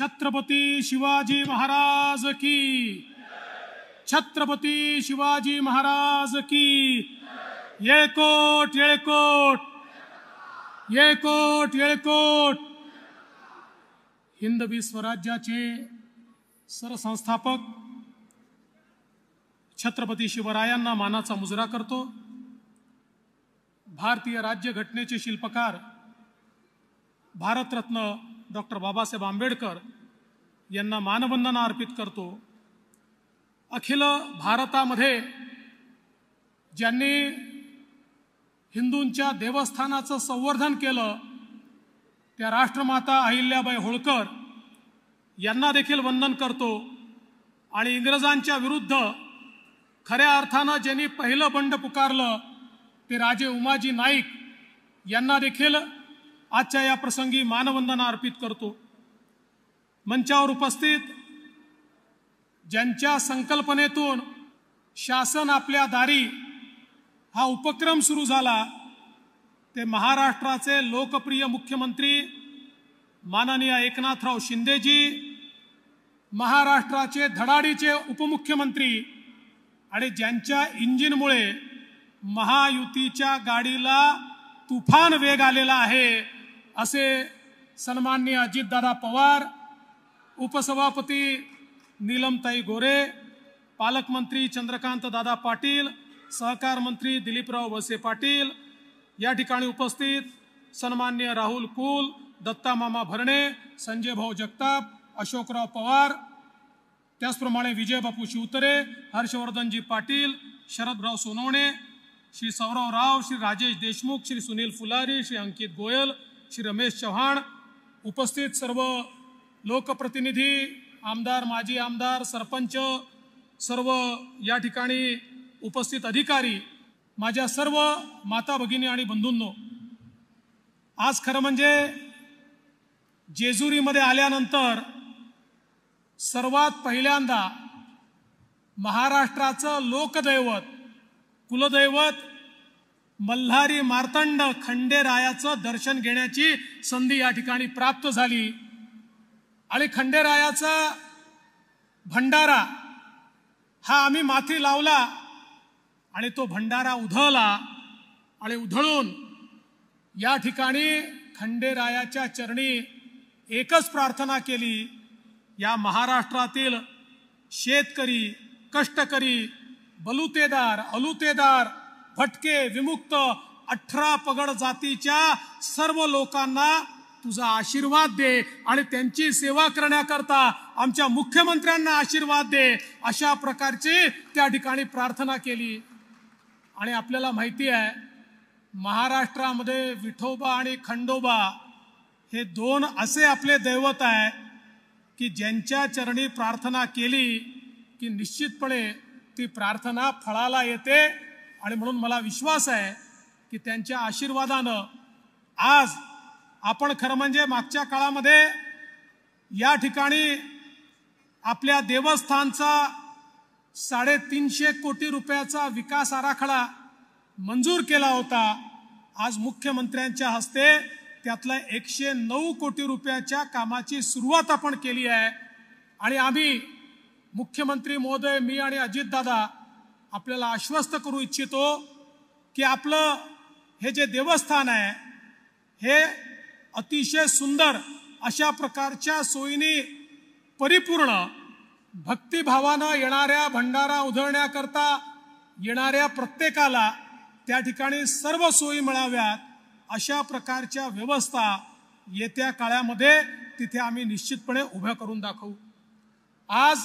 छत्रपती शिवाजी महाराज की छत्रपती शिवाजी महाराज की येकोट येळकोट येकोट येळकोट हिंदवी स्वराज्याचे सरसंस्थापक छत्रपती शिवरायांना मानाचा मुजरा करतो भारतीय राज्यघटनेचे शिल्पकार भारतरत्न डॉक्टर बाबासाहेब आंबेडकर यांना मानवंदना अर्पित करतो अखिल भारतामध्ये ज्यांनी हिंदूंच्या देवस्थानाचं संवर्धन केलं त्या राष्ट्रमाता अहिल्याबाई होळकर यांना देखील वंदन करतो आणि इंग्रजांच्या विरुद्ध खऱ्या अर्थानं ज्यांनी पहिलं बंड पुकारलं ते राजे उमाजी नाईक यांना देखील आजच्या या प्रसंगी मानवंदना अर्पित करतो मंचावर उपस्थित ज्यांच्या संकल्पनेतून शासन आपल्या दारी हा उपक्रम सुरू झाला ते महाराष्ट्राचे लोकप्रिय मुख्यमंत्री माननीय एकनाथराव शिंदेजी महाराष्ट्राचे धडाडीचे उपमुख्यमंत्री आणि ज्यांच्या इंजिनमुळे महायुतीच्या गाडीला तुफान वेग आलेला आहे असे सन्माननीय अजितदादा पवार उपसभापती नीलमताई गोरे पालकमंत्री चंद्रकांत दादा पाटील सहकार मंत्री दिलीपराव वसे पाटील या ठिकाणी उपस्थित सन्माननीय राहुल कुल दत्ता मामा भरणे संजय भाऊ जगताप अशोकराव पवार त्याचप्रमाणे विजय बापू शिवतरे हर्षवर्धनजी पाटील शरदराव सोनवणे श्री सौरव राव श्री राजेश देशमुख श्री सुनील फुलारी श्री अंकित गोयल श्री रमेश चव्हाण उपस्थित सर्व लोकप्रतिनिधी आमदार माजी आमदार सरपंच सर्व या ठिकाणी उपस्थित अधिकारी माझ्या सर्व माता भगिनी आणि बंधूंनो आज खरं म्हणजे जेजुरीमध्ये आल्यानंतर सर्वात पहिल्यांदा महाराष्ट्राचं लोकदैवत कुलदैवत मल्हारी मार्तंड खंडेरायाचं दर्शन घेण्याची संधी या ठिकाणी प्राप्त झाली आणि खंडेरायाचा भंडारा हा आम्ही माथी लावला आणि तो भंडारा उधळला आणि उधळून या ठिकाणी खंडेरायाच्या चरणी एकच प्रार्थना केली या महाराष्ट्रातील शेतकरी कष्टकरी बलुतेदार अलुतेदार फटके विमुक्त अठरा पगड जातीच्या सर्व लोकांना तुझा आशीर्वाद दे आणि त्यांची सेवा करण्याकरता आमच्या मुख्यमंत्र्यांना आशीर्वाद दे अशा प्रकारची त्या ठिकाणी प्रार्थना केली आणि आपल्याला माहिती आहे महाराष्ट्रामध्ये विठोबा आणि खंडोबा हे दोन असे आपले दैवत आहे की ज्यांच्या चरणी प्रार्थना केली की निश्चितपणे ती प्रार्थना फळाला येते आणि म्हणून मला विश्वास आहे की त्यांच्या आशीर्वादानं आज आपण खरं म्हणजे मागच्या काळामध्ये या ठिकाणी आपल्या देवस्थानचा साडेतीनशे कोटी रुपयाचा विकास आराखडा मंजूर केला होता आज मुख्यमंत्र्यांच्या हस्ते त्यातला एकशे नऊ कोटी रुपयाच्या कामाची सुरुवात आपण केली आहे आणि आम्ही मुख्यमंत्री महोदय मी आणि अजितदादा आपल्याला आश्वस्त करू इच्छितो की आपलं हे जे देवस्थान आहे हे अतिशय सुंदर अशा प्रकारच्या सोयीनी परिपूर्ण भक्तिभावानं येणाऱ्या भंडारा उधळण्याकरता येणाऱ्या प्रत्येकाला त्या ठिकाणी सर्व सोयी मिळाव्यात अशा प्रकारच्या व्यवस्था येत्या काळामध्ये तिथे आम्ही निश्चितपणे उभ्या करून दाखवू आज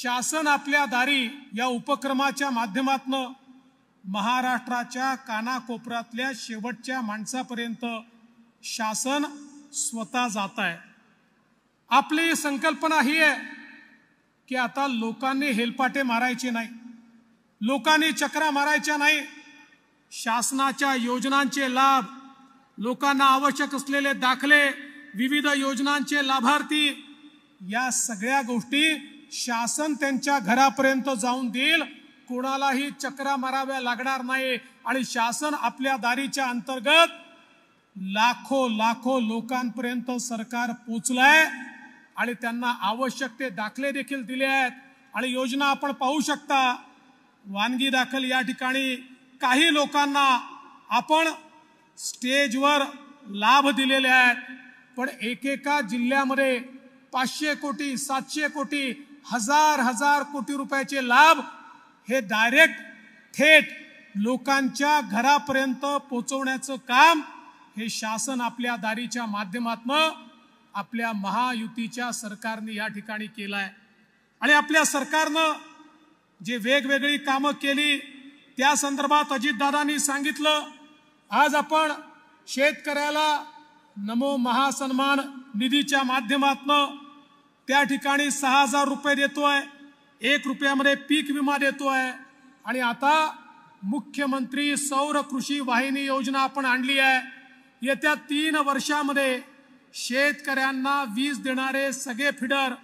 शासन आपल्या दारी या उपक्रमाच्या माध्यमातनं महाराष्ट्राच्या कानाकोपऱ्यातल्या शेवटच्या माणसापर्यंत शासन स्वतः जात आहे आपली संकल्पना ही आहे की आता लोकांनी हेलपाटे मारायचे नाही लोकांनी चक्रा मारायच्या नाही शासनाच्या योजनांचे लाभ लोकांना आवश्यक असलेले दाखले विविध योजनांचे लाभार्थी या सगळ्या गोष्टी शासन त्यांच्या घरापर्यंत जाऊन देईल कोणालाही चक्रा माराव्या लागणार नाही आणि शासन आपल्या दारीच्या अंतर्गत लाखो लाखो लोकांपर्यंत सरकार पोचलंय आणि त्यांना आवश्यक ते दाखले देखील दिले आहेत आणि योजना आपण पाहू शकता वानगी दाखल या ठिकाणी काही लोकांना आपण स्टेजवर लाभ दिलेले आहेत पण एकेका जिल्ह्यामध्ये पाचशे कोटी सातशे कोटी हजार हजार कोटी रुपयाचे लाभ हे डायरेक्ट थेट लोकांच्या घरापर्यंत पोचवण्याचं काम हे शासन आपल्या दारीच्या माध्यमातून आपल्या महायुतीच्या सरकारने या ठिकाणी केलं आहे आणि आपल्या सरकारनं जे वेगवेगळी कामं केली त्या संदर्भात अजितदादांनी सांगितलं आज आपण शेतकऱ्याला नमो महासन्मान निधीच्या माध्यमातनं त्या ठिकाणी सहा हजार रुपये देतोय एक रुपयामध्ये पीक विमा देतोय आणि आता मुख्यमंत्री सौर कृषी वाहिनी योजना आपण आणली आहे येत्या तीन वर्षामध्ये शेतकऱ्यांना वीज देणारे सगळे फिडर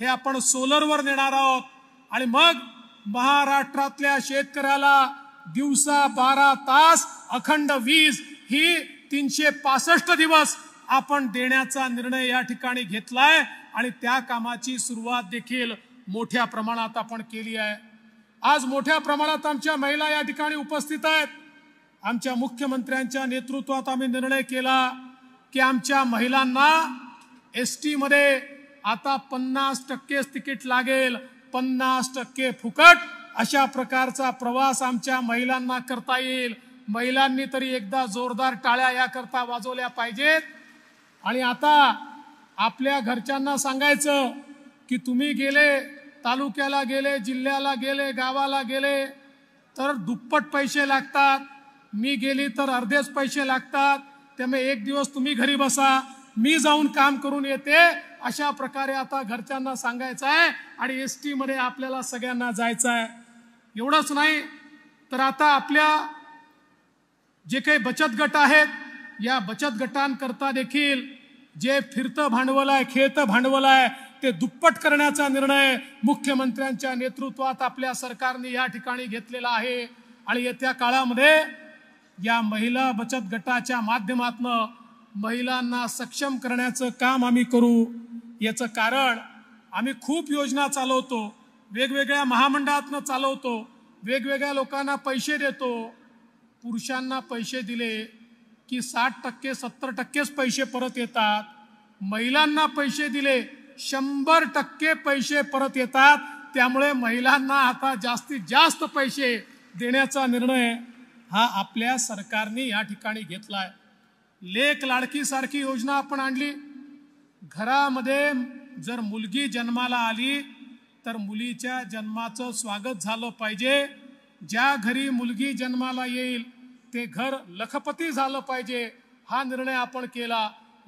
हे आपण सोलरवर नेणार आहोत आणि मग महाराष्ट्रातल्या शेतकऱ्याला दिवसा बारा तास अखंड वीज ही तीनशे पासष्ट दिवस आपण देण्याचा निर्णय या ठिकाणी घेतलाय आणि त्या कामाची सुरुवात देखील मोठ्या प्रमाणात आपण केली आहे आज मोठ्या प्रमाणात आमच्या महिला या ठिकाणी उपस्थित आहेत आमच्या मुख्यमंत्र्यांच्या नेतृत्वात आम्ही निर्णय केला की आमच्या महिलांना एस टीमध्ये आता पन्नास टक्केच तिकीट लागेल पन्नास टक्के फुकट अशा प्रकारचा प्रवास आमच्या महिलांना करता येईल महिलांनी तरी एकदा जोरदार टाळ्या याकरता वाजवल्या पाहिजेत आणि आता आपल्या घरच्यांना सांगायचं की तुम्ही गेले तालुक्याला गेले जिल्ह्याला गेले गावाला गेले तर दुप्पट पैसे लागतात मी गेली तर अर्धेच पैसे लागतात त्यामुळे एक दिवस तुम्ही घरी बसा मी जाऊन काम करून येते अशा प्रकारे आता घरच्यांना सांगायचं आहे आणि एस टीमध्ये आपल्याला सगळ्यांना जायचं आहे एवढंच नाही तर आता आपल्या जे काही बचत गट आहेत या बचत गटांकरता देखील जे फिरतं भांडवल आहे खेळतं भांडवल आहे ते दुप्पट करण्याचा निर्णय मुख्यमंत्र्यांच्या नेतृत्वात आपल्या सरकारने या ठिकाणी घेतलेला आहे आणि येत्या काळामध्ये या महिला बचत गटाच्या माध्यमातनं महिलांना सक्षम करण्याचं काम आम्ही करू याचं कारण आम्ही खूप योजना चालवतो वेगवेगळ्या महामंडळातनं चालवतो वेगवेगळ्या लोकांना पैसे देतो पुरुषांना पैसे दिले की साठ टक्के सत्तर टक्केच पैसे परत येतात महिलांना पैसे दिले शंभर टक्के पैसे परत येतात त्यामुळे महिलांना आता जास्तीत जास्त पैसे देण्याचा निर्णय हा आपल्या सरकारने या ठिकाणी घेतला आहे लेख लाडकीसारखी योजना आपण आणली घरामध्ये जर मुलगी जन्माला आली तर मुलीच्या जन्माचं स्वागत झालं पाहिजे ज्या घरी मुलगी जन्माला येईल ते घर लखपती झालं पाहिजे हा निर्णय आपण केला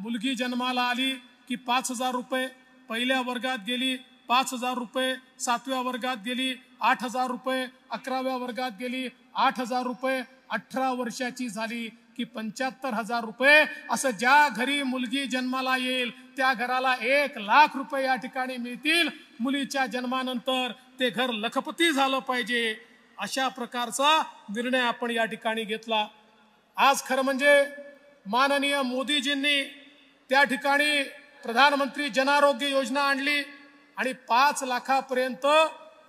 मुलगी जन्माला आली की पाच हजार रुपये पहिल्या वर्गात गेली पाच हजार रुपये सातव्या वर्गात गेली आठ हजार रुपये अकराव्या वर्गात गेली आठ हजार रुपये अठरा वर्षाची झाली की पंच्याहत्तर हजार रुपये असं ज्या घरी मुलगी जन्माला येईल त्या घराला एक लाख रुपये या ठिकाणी मिळतील मुलीच्या जन्मानंतर ते घर लखपती झालं पाहिजे अशा प्रकारचा निर्णय आपण या ठिकाणी घेतला आज खरं म्हणजे माननीय मोदीजींनी त्या ठिकाणी प्रधानमंत्री आरोग्य योजना आणली आणि पाच लाखापर्यंत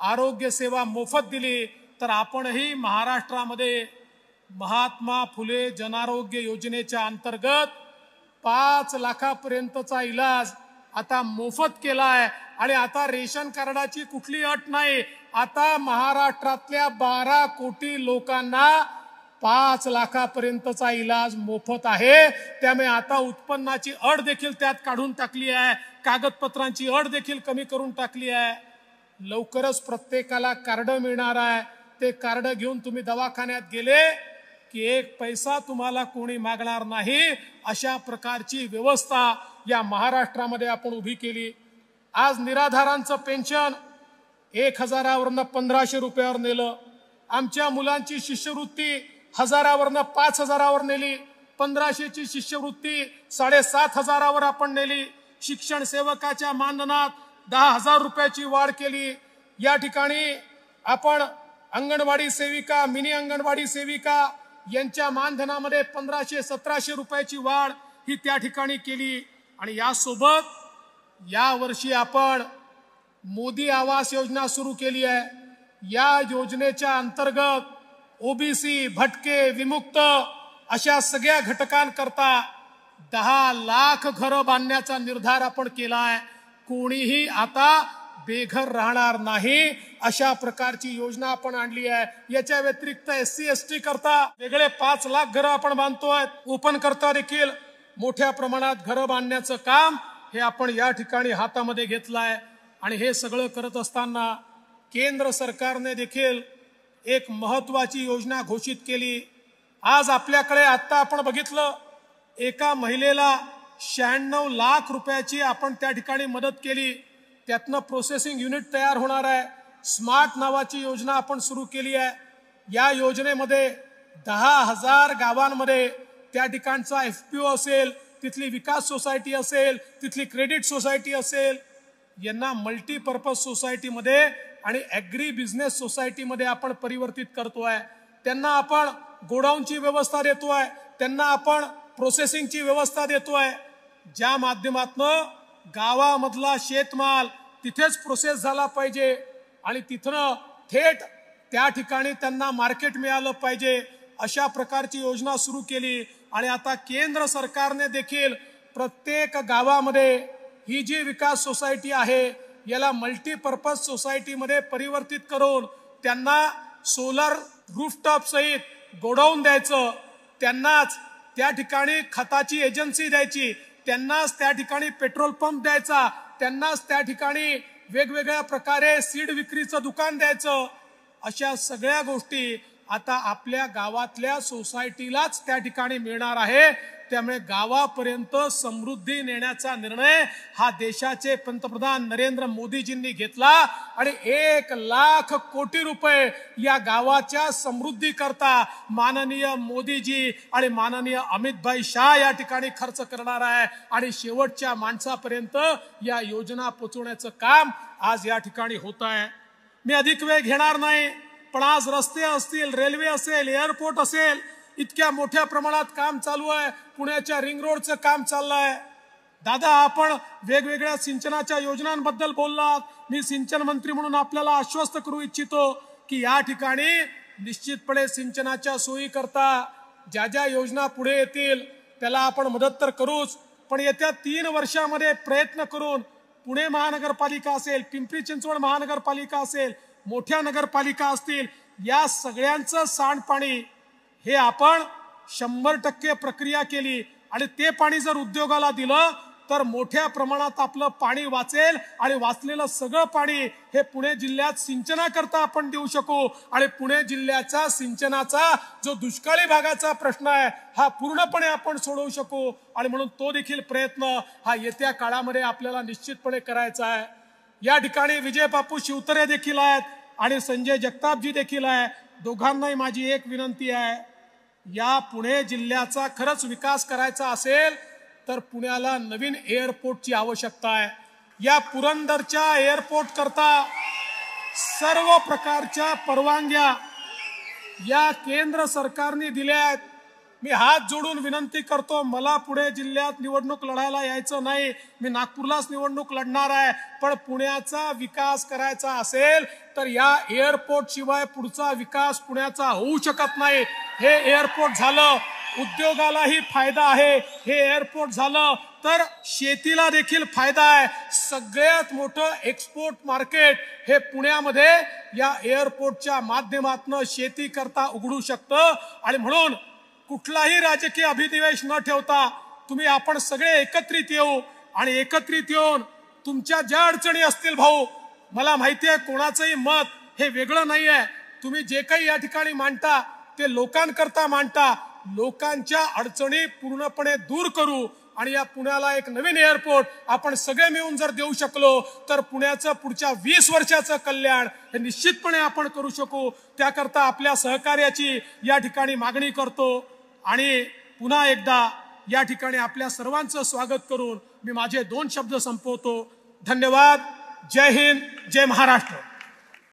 आरोग्य सेवा मोफत दिली तर आपणही महाराष्ट्रामध्ये महात्मा फुले जन आरोग्य योजनेच्या अंतर्गत पाच लाखापर्यंतचा इलाज आता मोफत केला आहे आणि आता रेशन कार्डाची कुठली अट नाही आता महाराष्ट्रातल्या बारा कोटी लोकांना पाच लाखापर्यंतचा इलाज मोफत आहे त्यामुळे आता उत्पन्नाची अड देखील त्यात काढून टाकली आहे कागदपत्रांची अड देखील कमी करून टाकली आहे लवकरच प्रत्येकाला कार्ड मिळणार आहे ते कार्ड घेऊन तुम्ही दवाखान्यात गेले की एक पैसा तुम्हाला कोणी मागणार नाही अशा प्रकारची व्यवस्था या महाराष्ट्रामध्ये आपण उभी केली आज निराधारांचं पेन्शन एक हजारावरनं पंधराशे रुपयावर नेलं आमच्या मुलांची शिष्यवृत्ती हजारावरनं पाच हजारावर नेली पंधराशेची शिष्यवृत्ती साडेसात हजारावर आपण नेली शिक्षण सेवकाच्या मानधनात दहा हजार रुपयाची वाढ केली या ठिकाणी आपण अंगणवाडी सेविका मिनी अंगणवाडी सेविका यांच्या मानधनामध्ये पंधराशे सतराशे रुपयाची वाढ ही त्या ठिकाणी केली आणि यासोबत यावर्षी आपण मोदी आवास योजना सुरू केली आहे या योजनेच्या अंतर्गत ओबीसी भटके विमुक्त अशा सगळ्या घटकांकरता दहा लाख घरं बांधण्याचा निर्धार आपण केला आहे कोणीही आता बेघर राहणार नाही अशा प्रकारची योजना आपण आणली आहे याच्या व्यतिरिक्त एस सी एस टी करता वेगळे पाच लाख घरं आपण बांधतोय ओपन करता देखील मोठ्या प्रमाणात घरं बांधण्याचं काम हे आपण या ठिकाणी हातामध्ये घेतलं आहे आणि हे सगळं करत असताना केंद्र सरकारने देखील एक महत्त्वाची योजना घोषित केली आज आपल्याकडे आत्ता आपण बघितलं एका महिलेला शहाण्णव लाख रुपयाची आपण त्या ठिकाणी मदत केली त्यातनं प्रोसेसिंग युनिट तयार होणार आहे स्मार्ट नावाची योजना आपण सुरू केली आहे या योजनेमध्ये दहा हजार गावांमध्ये त्या ठिकाणचा एफ पी ओ असेल तिथली विकास सोसायटी असेल तिथली क्रेडिट सोसायटी असेल यांना मल्टीपर्पज सोसायटीमध्ये आणि ॲग्री बिझनेस सोसायटीमध्ये आपण परिवर्तित करतोय त्यांना आपण गोडाऊनची व्यवस्था देतोय त्यांना आपण प्रोसेसिंगची व्यवस्था देतोय ज्या माध्यमातनं गावामधला शेतमाल तिथेच प्रोसेस झाला पाहिजे आणि तिथनं थेट त्या ठिकाणी त्यांना मार्केट मिळालं पाहिजे अशा प्रकारची योजना सुरू केली आणि आता केंद्र सरकारने देखील प्रत्येक गावामध्ये ही जी विकास सोसायटी आहे याला मल्टीपर्पज सोसायटीमध्ये परिवर्तित करून त्यांना सोलर सहित गोडवून द्यायचं त्यांनाच त्या ठिकाणी खताची एजन्सी द्यायची त्यांनाच त्या ठिकाणी पेट्रोल पंप द्यायचा त्यांनाच त्या ठिकाणी वेगवेगळ्या प्रकारे सीड विक्रीचं दुकान द्यायचं अशा सगळ्या गोष्टी आता आपल्या गावातल्या सोसायटीलाच त्या ठिकाणी मिळणार आहे त्यामुळे गावापर्यंत समृद्धी नेण्याचा निर्णय हा देशाचे पंतप्रधान नरेंद्र मोदीजींनी घेतला आणि एक लाख कोटी रुपये या गावाच्या समृद्धी करता माननीय मोदीजी आणि माननीय अमितभाई शाह या ठिकाणी खर्च करणार आहे आणि शेवटच्या माणसापर्यंत या योजना पोचवण्याचं काम आज या ठिकाणी होत आहे मी अधिक वेळ घेणार नाही पण आज रस्ते असतील रेल्वे असेल एअरपोर्ट असेल इतक्या मोठ्या प्रमाणात काम चालू आहे पुण्याच्या रिंग रोडचं काम चाललं आहे दादा आपण वेगवेगळ्या सिंचनाच्या योजनांबद्दल बोललात मी सिंचन मंत्री म्हणून आपल्याला आश्वस्त करू इच्छितो की या ठिकाणी निश्चितपणे सिंचनाच्या सोयी करता ज्या ज्या योजना पुढे येतील त्याला आपण मदत तर करूच पण येत्या तीन वर्षामध्ये प्रयत्न करून पुणे महानगरपालिका असेल पिंपरी चिंचवड महानगरपालिका असेल मोठ्या नगरपालिका असतील या सगळ्यांचं सांडपाणी हे आपण शंभर टक्के प्रक्रिया केली आणि ते पाणी जर उद्योगाला दिलं तर मोठ्या प्रमाणात आपलं पाणी वाचेल आणि वाचलेलं सगळं पाणी हे पुणे जिल्ह्यात सिंचनाकरता आपण देऊ शकू आणि पुणे जिल्ह्याचा सिंचनाचा जो दुष्काळी भागाचा प्रश्न आहे हा पूर्णपणे आपण सोडवू शकू आणि म्हणून तो देखील प्रयत्न हा येत्या काळामध्ये आपल्याला निश्चितपणे करायचा आहे या ठिकाणी विजय बापू शिवतरे देखील आहेत आणि संजय जगतापजी देखील आहे दोघांनाही माझी एक विनंती आहे या पुणे जिल्ह्याचा खरंच विकास करायचा असेल तर पुण्याला नवीन एअरपोर्टची आवश्यकता आहे या पुरंदरच्या एअरपोर्ट करता सर्व प्रकारच्या परवानग्या या केंद्र सरकारने दिल्या आहेत मी हात जोडून विनंती करतो मला पुणे जिल्ह्यात निवडणूक लढायला यायचं नाही मी नागपूरलाच निवडणूक लढणार आहे पण पुण्याचा विकास करायचा असेल तर या एअरपोर्ट शिवाय पुढचा विकास पुण्याचा होऊ शकत नाही हे एअरपोर्ट झालं उद्योगालाही फायदा आहे हे एअरपोर्ट झालं तर शेतीला देखील फायदा आहे सगळ्यात मोठं एक्सपोर्ट मार्केट हे पुण्यामध्ये या एअरपोर्टच्या माध्यमातून शेती करता उघडू शकतं आणि म्हणून कुठलाही राजकीय अभिनिवेश न ठेवता तुम्ही आपण सगळे एकत्रित येऊ आणि एकत्रित येऊन तुमच्या ज्या अडचणी असतील भाऊ मला माहिती आहे कोणाचंही मत हे वेगळं नाही आहे तुम्ही जे काही या ठिकाणी मांडता ते लोकांकरता मांडता लोकांच्या अडचणी पूर्णपणे दूर करू आणि या पुण्याला एक नवीन एअरपोर्ट आपण सगळे मिळून जर देऊ शकलो तर पुण्याचं पुढच्या वीस वर्षाचं कल्याण हे निश्चितपणे आपण करू शकू त्याकरता आपल्या सहकार्याची या ठिकाणी मागणी करतो आणि पुन्हा एकदा या ठिकाणी आपल्या सर्वांचं स्वागत करून मी माझे दोन शब्द संपवतो धन्यवाद जय हिंद जय महाराष्ट्र